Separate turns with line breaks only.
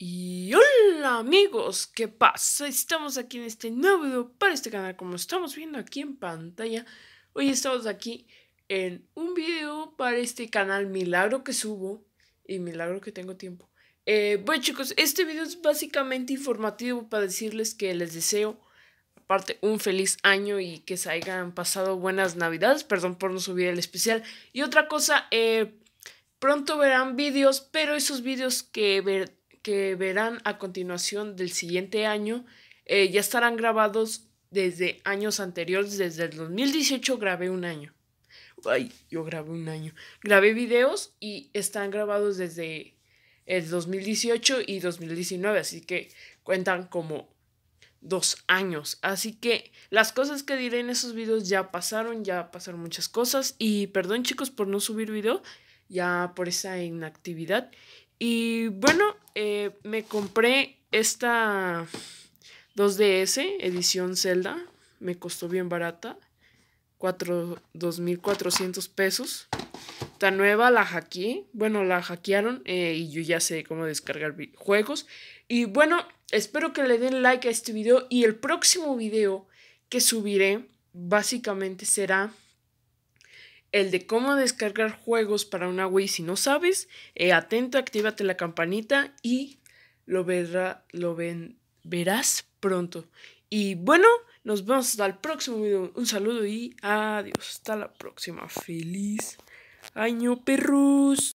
Y hola amigos, ¿qué pasa? Estamos aquí en este nuevo video para este canal, como estamos viendo aquí en pantalla. Hoy estamos aquí en un video para este canal Milagro que subo y Milagro que tengo tiempo. Eh, bueno chicos, este video es básicamente informativo para decirles que les deseo aparte un feliz año y que se hayan pasado buenas navidades. Perdón por no subir el especial. Y otra cosa, eh, pronto verán videos pero esos vídeos que ver que verán a continuación del siguiente año eh, ya estarán grabados desde años anteriores. Desde el 2018 grabé un año.
Ay, yo
grabé un año. Grabé videos y están grabados desde el 2018 y 2019, así que cuentan como dos años. Así que las cosas que diré en esos videos ya pasaron, ya pasaron muchas cosas. Y perdón chicos por no subir video, ya por esa inactividad. Y bueno, eh, me compré esta 2DS, edición Zelda. Me costó bien barata. 2.400 pesos. Tan nueva la hackeé. Bueno, la hackearon eh, y yo ya sé cómo descargar juegos. Y bueno, espero que le den like a este video y el próximo video que subiré básicamente será el de cómo descargar juegos para una Wii. Si no sabes, eh, atento, actívate la campanita y lo, verá, lo ven, verás pronto. Y bueno, nos vemos al el próximo video. Un saludo y adiós. Hasta la próxima. Feliz año, perros.